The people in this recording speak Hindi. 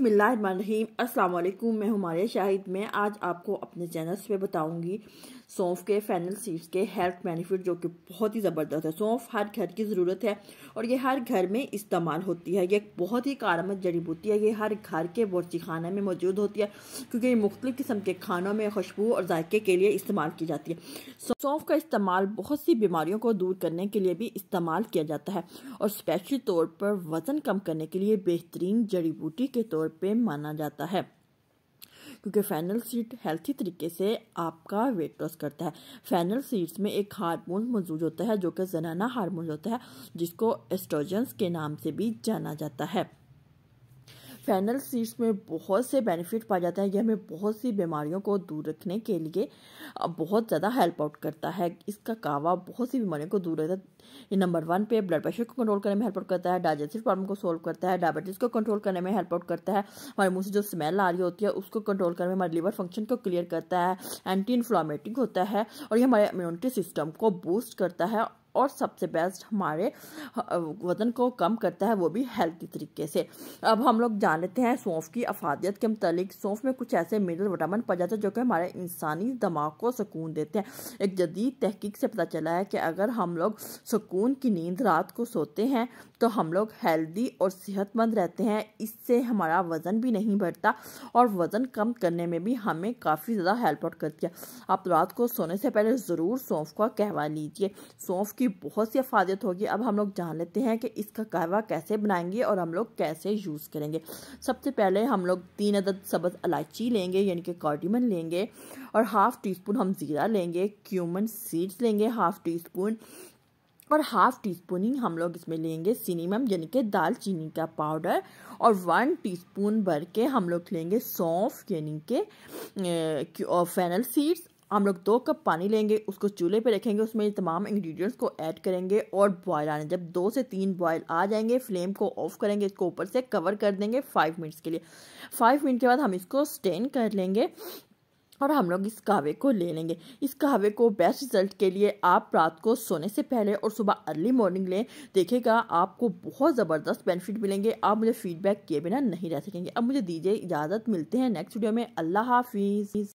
बसमीम अल्लाम मैं हमारे शाहिद में आज आपको अपने चैनल्स पे बताऊंगी सौंफ के फैनल सीड्स के हेल्थ बेनिफिट जो कि बहुत ही ज़बरदस्त है सौंफ हर घर की ज़रूरत है और ये हर घर में इस्तेमाल होती है ये बहुत ही कारमद जड़ी बूटी है ये हर घर के बोर्ची खाना में मौजूद होती है क्योंकि ये मुख्तु किस्म के खानों में खुशबू और जायके के लिए इस्तेमाल की जाती है सौंफ का इस्तेमाल बहुत सी बीमारियों को दूर करने के लिए भी इस्तेमाल किया जाता है और स्पेशल तौर पर वज़न कम करने के लिए बेहतरीन जड़ी बूटी के तौर तौर पे माना जाता है क्योंकि फैनल सीड हेल्थी तरीके से आपका वेट लॉस करता है फैनल सीड्स में एक हार्मोन मौजूद होता है जो कि जनाना हार्मोन होता है जिसको एस्ट्रोजेंस के नाम से भी जाना जाता है फैनल सीड्स में बहुत से बेनिफिट पाए जाते हैं ये हमें बहुत सी बीमारियों को दूर रखने के लिए बहुत ज़्यादा हेल्प आउट करता है इसका कावा बहुत सी बीमारियों को दूर रहता है नंबर वन पे ब्लड प्रेशर को कंट्रोल करने में हेल्प आउट करता है डाइजेस्टिव प्रॉब्लम को सोल्व करता है डायबिटीज़ को कंट्रोल करने में हेल्प आउट करता है हमारे मुँह से जो स्मेल आ रही होती है उसको कंट्रोल करने में हमारे लीवर फंक्शन को क्लियर करता है एंटी इन्फ्लामेटिक होता है और ये हमारे इम्यूनिटी सिस्टम को बूस्ट करता है और सबसे बेस्ट हमारे वजन को कम करता है वो भी हेल्थी तरीके से अब हम लोग जान लेते हैं सौंफ की अफादियत के मतलब सौंफ में कुछ ऐसे मिनरल विटामिन पाए जाते हैं जो कि हमारे इंसानी दिमाग को सुकून देते हैं एक जदीद तहकीक से पता चला है कि अगर हम लोग सुकून की नींद रात को सोते हैं तो हम लोग हेल्दी और सेहतमंद रहते हैं इससे हमारा वज़न भी नहीं बढ़ता और वज़न कम करने में भी हमें काफ़ी ज़्यादा हेल्प आउट करती है आप रात को सोने से पहले ज़रूर सौंफ का कहवा लीजिए सौंफ की इसकी बहुत सी अफादियत होगी अब हम लोग जान लेते हैं कि इसका कहवा कैसे बनाएंगे और हम लोग कैसे यूज़ करेंगे सबसे पहले हम लोग तीन अदद सबज इलायची लेंगे यानी कि कॉडिमन लेंगे और हाफ़ टी स्पून हम ज़ीरा लेंगे क्यूमन सीड्स लेंगे हाफ़ टी स्पून और हाफ़ टी स्पून ही हम लोग इसमें लेंगे सिनेमम यानी कि दालचीनी का पाउडर और वन टीस्पून भर के हम लोग लेंगे सौंफ यानी के फैनल सीड्स हम लोग दो कप पानी लेंगे उसको चूल्हे पे रखेंगे उसमें तमाम इंग्रेडिएंट्स को ऐड करेंगे और बॉयल आने जब दो से तीन बॉयल आ जाएंगे फ्लेम को ऑफ करेंगे इसको ऊपर से कवर कर देंगे फाइव मिनट्स के लिए फाइव मिनट के बाद हम इसको स्टेन कर लेंगे और हम लोग इस कहवे को ले लेंगे इस कहवे को बेस्ट रिजल्ट के लिए आप रात को सोने से पहले और सुबह अर्ली मॉर्निंग लें देखेगा आपको बहुत ज़बरदस्त बेनिफिट मिलेंगे आप मुझे फीडबैक किए बिना नहीं रह सकेंगे अब मुझे दीजिए इजाज़त मिलते हैं नेक्स्ट वीडियो में अल्लाह हाफिज़